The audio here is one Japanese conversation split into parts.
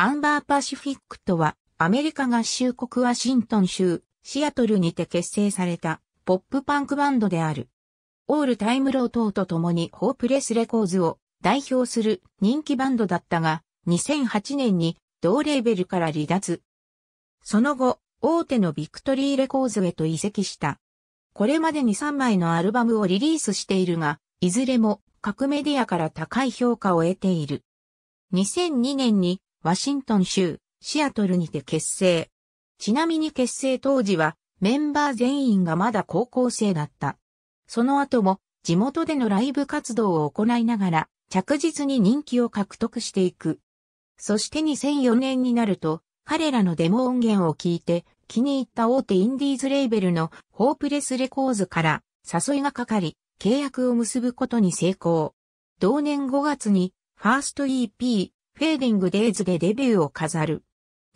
アンバーパシフィックとは、アメリカ合衆国ワシントン州、シアトルにて結成された、ポップパンクバンドである。オールタイムロー等と共にホープレスレコーズを代表する人気バンドだったが、2008年に同レーベルから離脱。その後、大手のビクトリーレコーズへと移籍した。これまでに3枚のアルバムをリリースしているが、いずれも各メディアから高い評価を得ている。2002年にワシントン州、シアトルにて結成。ちなみに結成当時は、メンバー全員がまだ高校生だった。その後も、地元でのライブ活動を行いながら、着実に人気を獲得していく。そして2004年になると、彼らのデモ音源を聞いて、気に入った大手インディーズレーベルのホープレスレコーズから誘いがかかり、契約を結ぶことに成功。同年5月に、ファースト EP、フェーディングデイズでデビューを飾る。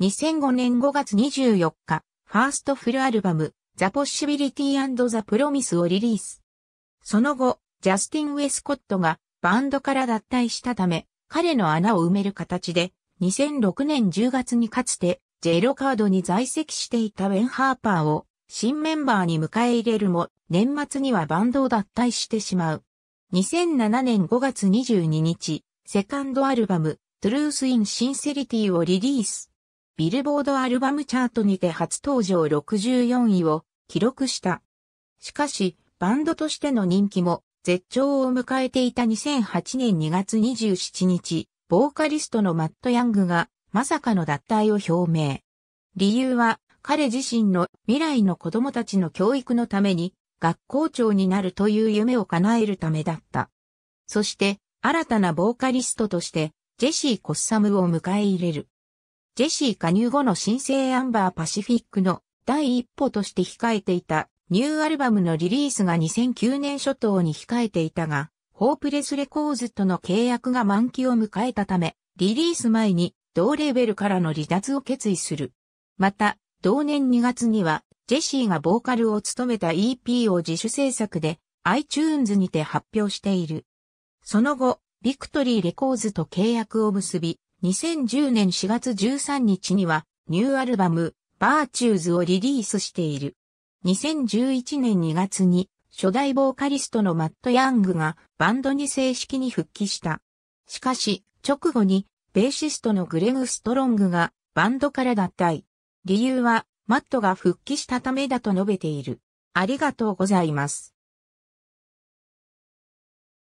2005年5月24日、ファーストフルアルバム、ザ・ポッシビリティザ・プロミスをリリース。その後、ジャスティン・ウェスコットがバンドから脱退したため、彼の穴を埋める形で、2006年10月にかつて、ジェロカードに在籍していたウェン・ハーパーを新メンバーに迎え入れるも、年末にはバンドを脱退してしまう。2007年5月22日、セカンドアルバム、トゥルース・イン・シンセリティをリリース。ビルボードアルバムチャートにて初登場64位を記録した。しかし、バンドとしての人気も絶頂を迎えていた2008年2月27日、ボーカリストのマット・ヤングがまさかの脱退を表明。理由は彼自身の未来の子供たちの教育のために学校長になるという夢を叶えるためだった。そして新たなボーカリストとしてジェシー・コッサムを迎え入れる。ジェシー加入後の新生アンバーパシフィックの第一歩として控えていたニューアルバムのリリースが2009年初頭に控えていたが、ホープレスレコーズとの契約が満期を迎えたため、リリース前に同レベルからの離脱を決意する。また、同年2月には、ジェシーがボーカルを務めた EP を自主制作で iTunes にて発表している。その後、ビクトリーレコーズと契約を結び、2010年4月13日にはニューアルバム、バーチューズをリリースしている。2011年2月に初代ボーカリストのマット・ヤングがバンドに正式に復帰した。しかし、直後にベーシストのグレグ・ストロングがバンドから脱退。理由はマットが復帰したためだと述べている。ありがとうございます。